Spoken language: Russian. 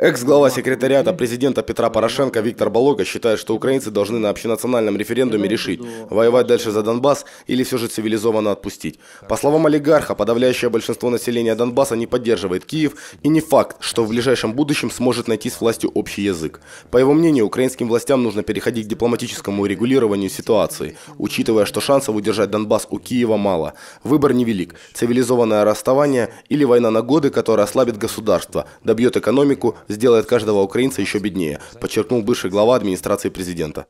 Экс-глава секретариата президента Петра Порошенко Виктор Болоко считает, что украинцы должны на общенациональном референдуме решить, воевать дальше за Донбасс или все же цивилизованно отпустить. По словам олигарха, подавляющее большинство населения Донбасса не поддерживает Киев и не факт, что в ближайшем будущем сможет найти с властью общий язык. По его мнению, украинским властям нужно переходить к дипломатическому регулированию ситуации, учитывая, что шансов удержать Донбасс у Киева мало. Выбор невелик – цивилизованное расставание или война на годы, которая ослабит государство, добьет экономику, сделает каждого украинца еще беднее, подчеркнул бывший глава администрации президента.